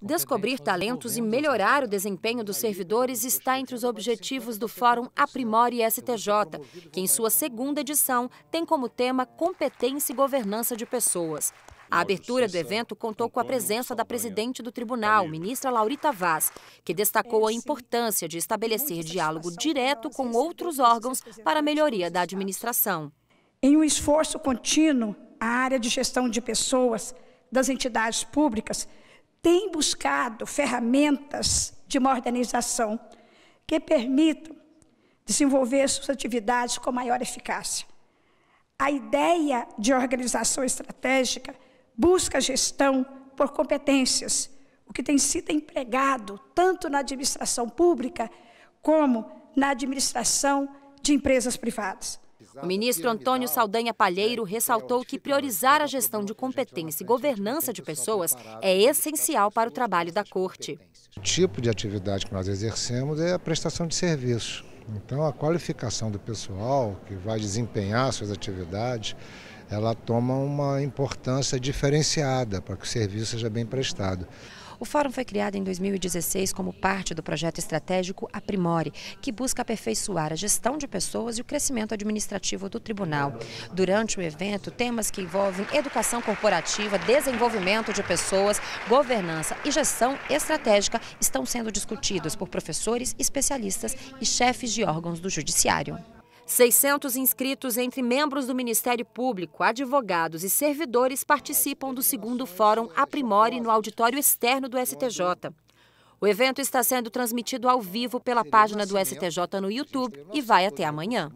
Descobrir talentos e melhorar o desempenho dos servidores está entre os objetivos do Fórum Aprimore STJ, que em sua segunda edição tem como tema competência e governança de pessoas. A abertura do evento contou com a presença da presidente do tá tribunal, ministra Laurita Vaz, que destacou a importância de estabelecer diálogo direto com outros órgãos para a melhoria da administração. Em um esforço contínuo, a área de gestão de pessoas das entidades públicas tem buscado ferramentas de uma organização que permitam desenvolver suas atividades com maior eficácia. A ideia de organização estratégica busca gestão por competências, o que tem sido empregado tanto na administração pública como na administração de empresas privadas. O ministro Antônio Saldanha Palheiro é, é ressaltou que tipo priorizar a gestão de competência e tipo, governança de pessoas é essencial para o trabalho da Corte. O tipo de atividade que nós exercemos é a prestação de serviço. Então, a qualificação do pessoal que vai desempenhar suas atividades, ela toma uma importância diferenciada para que o serviço seja bem prestado. O fórum foi criado em 2016 como parte do projeto estratégico Aprimore, que busca aperfeiçoar a gestão de pessoas e o crescimento administrativo do tribunal. Durante o evento, temas que envolvem educação corporativa, desenvolvimento de pessoas, governança e gestão estratégica estão sendo discutidos por professores, especialistas e chefes de órgãos do judiciário. 600 inscritos entre membros do Ministério Público, advogados e servidores participam do segundo Fórum Aprimore no auditório externo do STJ. O evento está sendo transmitido ao vivo pela página do STJ no YouTube e vai até amanhã.